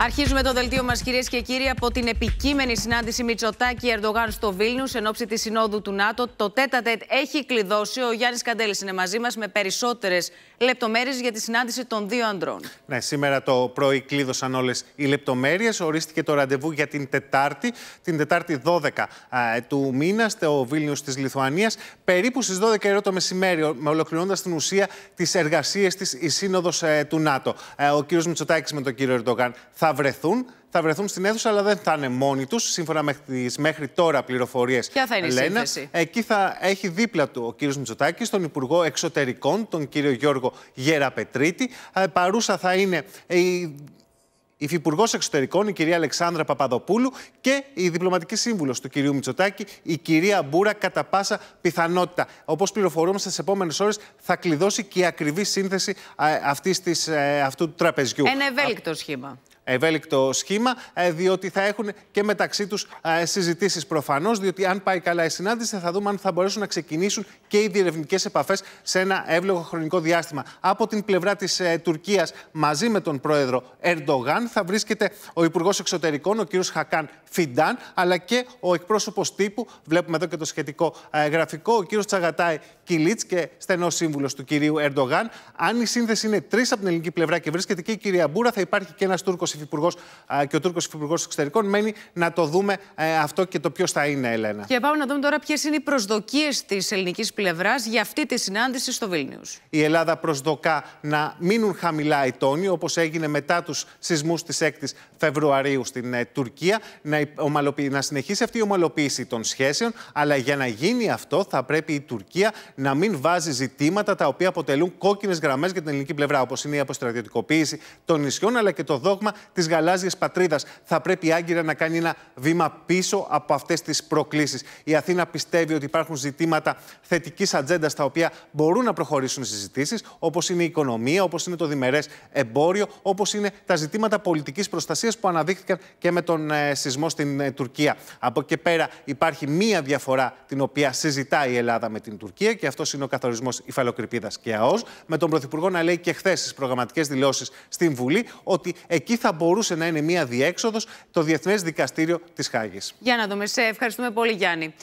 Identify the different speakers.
Speaker 1: Αρχίζουμε το δελτίο μας, κυρίες και κύριοι, από την επικείμενη συνάντηση Μητσοτάκη-Ερντογάν στο Βίλνιους εν ώψη της Συνόδου του ΝΑΤΟ. Το τετα έχει κλειδώσει. Ο Γιάννης Καντέλης είναι μαζί μας με περισσότερες λεπτομέρειες για τη συνάντηση των δύο αντρών.
Speaker 2: Ναι, σήμερα το πρωί κλείδωσαν όλες οι λεπτομέρειες. Ορίστηκε το ραντεβού για την Τετάρτη, την Τετάρτη 12 του μήνα, στο Βίλνιους της Λιθουανίας. Περίπου στις 12 η το μεσημέρι, με ολοκληρώνοντας την ουσία τις εργασίες της η Σύνοδος ε, του ΝΑΤΟ. Ε, ο κ. Μιτσοτάκη με τον κ. Ερντογάν θα θα βρεθούν. Θα βρεθούν στην αίθουσα, αλλά δεν θα είναι μόνοι τους. Σύμφωνα με τις μέχρι τώρα πληροφορίες. Ποια θα είναι η Εκεί θα έχει δίπλα του ο κύριος Μητσοτάκη, τον Υπουργό Εξωτερικών, τον κύριο Γιώργο Γεραπετρίτη. Ε, παρούσα θα είναι η Υφυπουργός Εξωτερικών, η κυρία Αλεξάνδρα Παπαδοπούλου και η διπλωματική σύμβουλος του κυρίου Μητσοτάκη, η κυρία Μπούρα, κατά πάσα πιθανότητα. Όπως πληροφορούμε στις επόμενες ώρες θα κλειδώσει και η ακριβή σύνθεση ε, αυτής της, ε, αυτού του τραπεζιού. Ένα
Speaker 1: ευέλικτο σχήμα
Speaker 2: ευέλικτο σχήμα, ε, διότι θα έχουν και μεταξύ τους ε, συζητήσεις προφανώς. Διότι αν πάει καλά η συνάντηση, θα δούμε αν θα μπορέσουν να ξεκινήσουν και οι διερευνητικές επαφές σε ένα εύλογο χρονικό διάστημα. Από την πλευρά της ε, Τουρκίας, μαζί με τον πρόεδρο Ερντογάν, θα βρίσκεται ο Υπουργός Εξωτερικών, ο κ. Χακάν Φιντάν, αλλά και ο εκπρόσωπος τύπου, βλέπουμε εδώ και το σχετικό γραφικό, ο κ. Τσαγατάη Κιλίτ και στενός σύμβουλος του κ. Ερντογάν. Αν η σύνδεση είναι τρεις από την ελληνική πλευρά και βρίσκεται και η κυρία Μπούρα, θα υπάρχει και ένας Τούρκος υφυπουργός και ο Τούρκος υφυπουργός εξωτερικών. Μένει να το δούμε ε, αυτό και το ποιος θα είναι, Ελένα.
Speaker 1: Και πάμε να δούμε τώρα ποιες είναι οι προσδοκίες της ελληνικής πλευράς για αυτή τη συνάντηση στο Βίλνιους.
Speaker 2: Η Ελλάδα προσδοκά να μείνουν χαμηλά οι τόνοι, όπως έγινε μετά τους σεισμούς της 6η Φεβρουαρίου στην ε, Τουρκία, να, να συνεχίσει αυτή η ομαλοποίηση των σχέσεων. Αλλά για να γίνει αυτό, θα πρέπει η Τουρκία να μην βάζει ζητήματα τα οποία αποτελούν κόκκινες γραμμές για την ελληνική πλευρά, όπως είναι η αποστρατιωτικοποίηση των νησιών, αλλά και το δόγμα της γαλάζιας πατρίδας. Θα πρέπει η άγκυρα να κάνει ένα βήμα πίσω από αυτές τις προκλήσεις. Η Αθήνα πιστεύει ότι υπάρχουν ζητήματα θετικής ατζέντας τα οποία μπορούν να προχωρήσουν συζητήσεις, όπως είναι η οικονομία, όπως είναι το διμερές εμπόριο, όπως είναι τα ζητήματα πολιτικής προστασίας που αναδείχθηκαν και με τον ε, σεισμό στην ε, Τουρκία. Από εκεί πέρα υπάρχει μία διαφορά την οποία συζητά η Ελλάδα με την Τουρκία και αυτός είναι ο καθορισμός υφαλοκρηπίδας και ΑΟΣ. Με τον Πρωθυπουργό να λέει και χθες στις προγραμματικές δηλώσεις στην Βουλή ότι εκεί θα μπορούσε να είναι μια διέξοδος το Διεθνές Δικαστήριο της Χάγης.
Speaker 1: Για να δούμε. Σε ευχαριστούμε πολύ, Γιάννη.